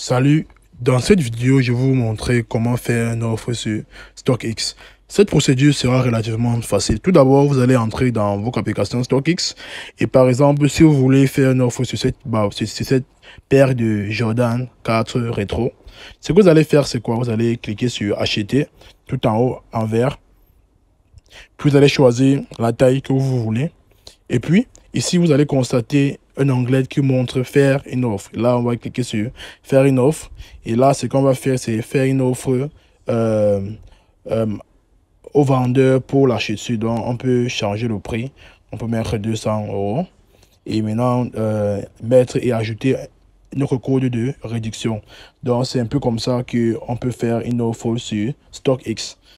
Salut, dans cette vidéo, je vais vous montrer comment faire une offre sur StockX. Cette procédure sera relativement facile. Tout d'abord, vous allez entrer dans votre application StockX et par exemple, si vous voulez faire une offre sur cette, bah, paire de Jordan 4 rétro, ce que vous allez faire, c'est quoi Vous allez cliquer sur acheter tout en haut en vert. Puis vous allez choisir la taille que vous voulez. Et puis, ici, vous allez constater un qui montre faire une offre. Là, on va cliquer sur faire une offre. Et là, ce qu'on va faire, c'est faire une offre euh, euh, au vendeur pour l'acheter dessus. Donc, on peut changer le prix. On peut mettre 200 euros. Et maintenant, euh, mettre et ajouter notre code de réduction. Donc, c'est un peu comme ça qu'on peut faire une offre sur StockX.